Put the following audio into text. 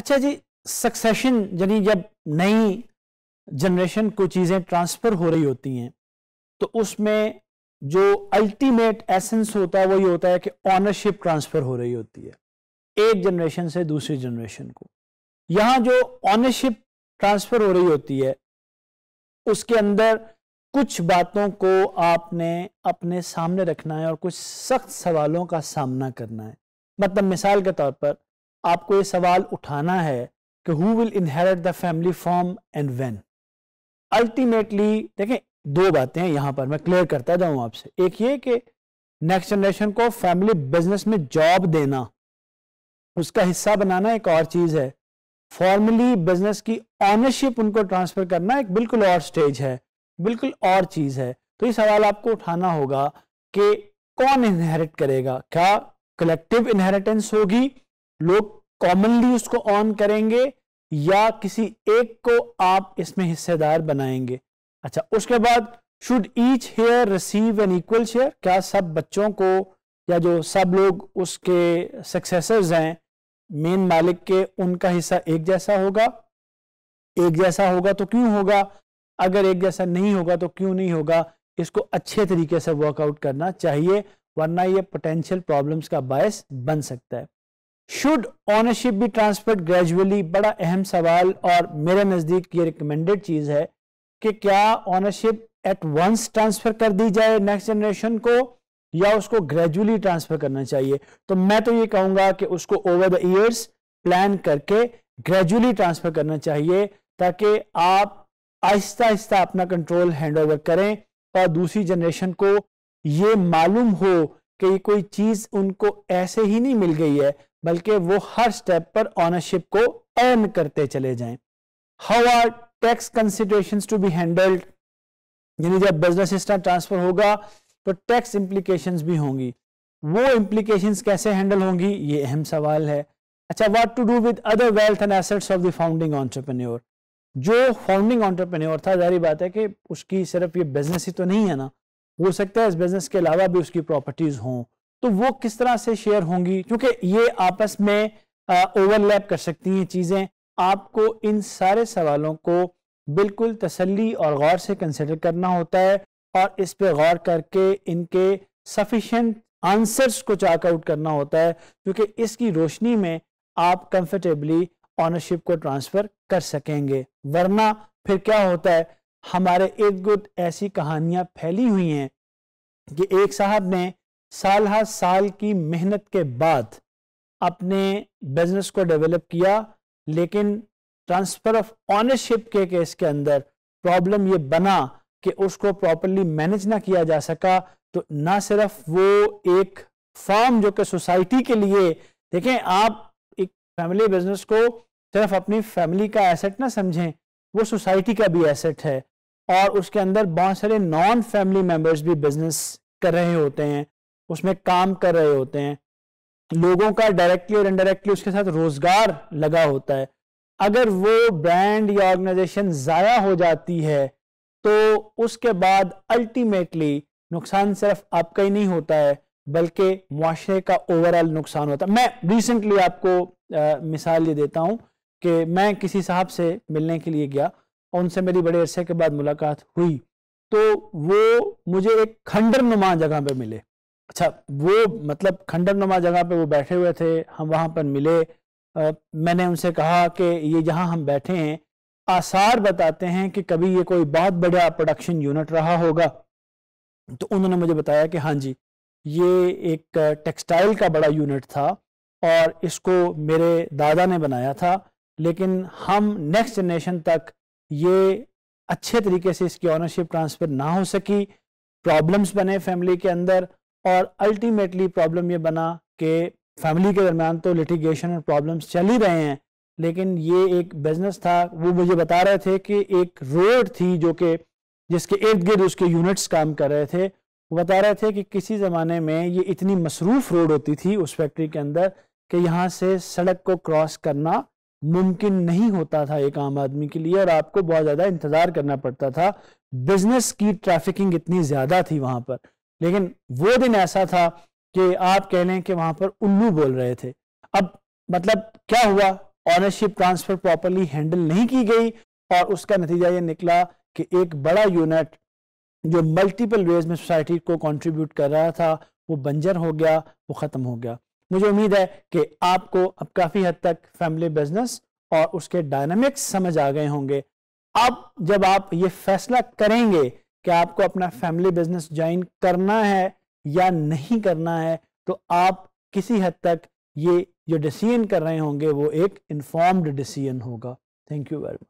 अच्छा जी सक्सेशन यानी जब नई जनरेशन को चीज़ें ट्रांसफ़र हो रही होती हैं तो उसमें जो अल्टीमेट एसेंस होता है वो ये होता है कि ऑनरशिप ट्रांसफ़र हो रही होती है एक जनरेशन से दूसरी जनरेशन को यहाँ जो ऑनरशिप ट्रांसफ़र हो रही होती है उसके अंदर कुछ बातों को आपने अपने सामने रखना है और कुछ सख्त सवालों का सामना करना है मतलब मिसाल के तौर पर आपको ये सवाल उठाना है कि who will inherit the family form and when ultimately देखें दो बातें हैं यहां पर मैं क्लियर करता जाऊं आपसे एक ये कि नेक्स्ट जनरेशन को फैमिली बिजनेस में जॉब देना उसका हिस्सा बनाना एक और चीज़ है फॉर्मली बिजनेस की ऑनरशिप उनको ट्रांसफर करना एक बिल्कुल और स्टेज है बिल्कुल और चीज़ है तो ये सवाल आपको उठाना होगा कि कौन इनहेरिट करेगा क्या कलेक्टिव इनहेरिटेंस होगी लोग कॉमनली उसको ऑन करेंगे या किसी एक को आप इसमें हिस्सेदार बनाएंगे अच्छा उसके बाद should each heir receive an equal share क्या सब बच्चों को या जो सब लोग उसके सक्सेसर्स हैं मेन मालिक के उनका हिस्सा एक जैसा होगा एक जैसा होगा तो क्यों होगा अगर एक जैसा नहीं होगा तो क्यों नहीं होगा इसको अच्छे तरीके से वर्कआउट करना चाहिए वरना ये पोटेंशियल प्रॉब्लम्स का बायस बन सकता है शुड ऑनरशिप भी ट्रांसफर्ड ग्रेजुअली बड़ा अहम सवाल और मेरे नज़दीक ये रिकमेंडेड चीज़ है कि क्या ऑनरशिप एट वंस ट्रांसफ़र कर दी जाए नेक्स्ट जनरेशन को या उसको ग्रेजुअली ट्रांसफ़र करना चाहिए तो मैं तो ये कहूँगा कि उसको ओवर द ईयर्स प्लान करके ग्रेजुअली ट्रांसफ़र करना चाहिए ताकि आप आहिस्ता आहिस्ता अपना कंट्रोल हैंड ओवर करें और दूसरी जनरेशन को ये मालूम हो कि ये कोई चीज़ उनको ऐसे ही नहीं मिल गई है बल्कि वो हर स्टेप पर ऑनरशिप को अर्न करते चले जाएं how are tax consideration to be handled यानी जब बिजनेस सिस्टम ट्रांसफर होगा तो टैक्स इम्प्लीकेशन भी होंगी वो इम्प्लीकेशन कैसे हैंडल होंगी ये अहम सवाल है अच्छा what to do with other wealth and assets of the founding entrepreneur जो फाउंडिंग ऑन्टरप्रन्योर था जारी बात है कि उसकी सिर्फ ये बिजनेस ही तो नहीं है ना हो सकता है इस बिजनेस के अलावा भी उसकी प्रॉपर्टीज हों तो वो किस तरह से शेयर होंगी क्योंकि ये आपस में ओवरलैप कर सकती हैं चीज़ें आपको इन सारे सवालों को बिल्कुल तसल्ली और गौर से कंसिडर करना होता है और इस पर गौर करके इनके सफिशेंट आंसर्स को चाकआउट करना होता है क्योंकि इसकी रोशनी में आप कंफर्टेबली ऑनरशिप को ट्रांसफ़र कर सकेंगे वरना फिर क्या होता है हमारे इर्द गुर्द ऐसी कहानियां फैली हुई हैं कि एक साहब ने साल हर साल की मेहनत के बाद अपने बिजनेस को डेवलप किया लेकिन ट्रांसफर ऑफ ऑनरशिप के केस के अंदर प्रॉब्लम ये बना कि उसको प्रॉपरली मैनेज ना किया जा सका तो ना सिर्फ वो एक फॉर्म जो कि सोसाइटी के लिए देखें आप एक फैमिली बिजनेस को सिर्फ अपनी फैमिली का एसेट ना समझें वो सोसाइटी का भी एसेट है और उसके अंदर बहुत सारे नॉन फैमिली मेंबर्स भी बिजनेस कर रहे होते हैं उसमें काम कर रहे होते हैं लोगों का डायरेक्टली और इनडायरेक्टली उसके साथ रोजगार लगा होता है अगर वो ब्रांड या ऑर्गेनाइजेशन ज़ाया हो जाती है तो उसके बाद अल्टीमेटली नुकसान सिर्फ आपका ही नहीं होता है बल्कि मुआरे का ओवरऑल नुकसान होता है मैं रिसेंटली आपको आ, मिसाल ये देता हूँ कि मैं किसी साहब से मिलने के लिए गया और उनसे मेरी बड़े अरसे के बाद मुलाकात हुई तो वो मुझे एक खंडर नुमा जगह पर मिले अच्छा वो मतलब नमा जगह पे वो बैठे हुए थे हम वहाँ पर मिले आ, मैंने उनसे कहा कि ये जहाँ हम बैठे हैं आसार बताते हैं कि कभी ये कोई बहुत बड़ा प्रोडक्शन यूनिट रहा होगा तो उन्होंने मुझे बताया कि हाँ जी ये एक टेक्सटाइल का बड़ा यूनिट था और इसको मेरे दादा ने बनाया था लेकिन हम नेक्स्ट जनरेशन तक ये अच्छे तरीके से इसकी ऑनरशिप ट्रांसफ़र ना हो सकी प्रॉब्लम्स बने फैमिली के अंदर और अल्टीमेटली प्रॉब्लम ये बना कि फैमिली के दरमियान तो लिटिगेशन और प्रॉब्लम्स चल ही रहे हैं लेकिन ये एक बिजनेस था वो मुझे बता रहे थे कि एक रोड थी जो कि जिसके इर्द गिर्द उसके यूनिट्स काम कर रहे थे वो बता रहे थे कि किसी ज़माने में ये इतनी मसरूफ़ रोड होती थी उस फैक्ट्री के अंदर कि यहाँ से सड़क को क्रॉस करना मुमकिन नहीं होता था एक आम आदमी के लिए और आपको बहुत ज़्यादा इंतज़ार करना पड़ता था बिजनेस की ट्रैफिकिंग इतनी ज़्यादा थी वहाँ पर लेकिन वो दिन ऐसा था कि आप कह लें कि वहां पर उल्लू बोल रहे थे अब मतलब क्या हुआ ऑनरशिप ट्रांसफर प्रॉपरली हैंडल नहीं की गई और उसका नतीजा ये निकला कि एक बड़ा यूनिट जो मल्टीपल वेज में सोसाइटी को कंट्रीब्यूट कर रहा था वो बंजर हो गया वो ख़त्म हो गया मुझे उम्मीद है कि आपको अब काफ़ी हद तक फैमिली बिजनेस और उसके डायनामिक्स समझ आ गए होंगे अब जब आप ये फैसला करेंगे कि आपको अपना फैमिली बिजनेस ज्वाइन करना है या नहीं करना है तो आप किसी हद तक ये जो डिसीजन कर रहे होंगे वो एक इन्फॉर्म्ड डिसीजन होगा थैंक यू वेरी मच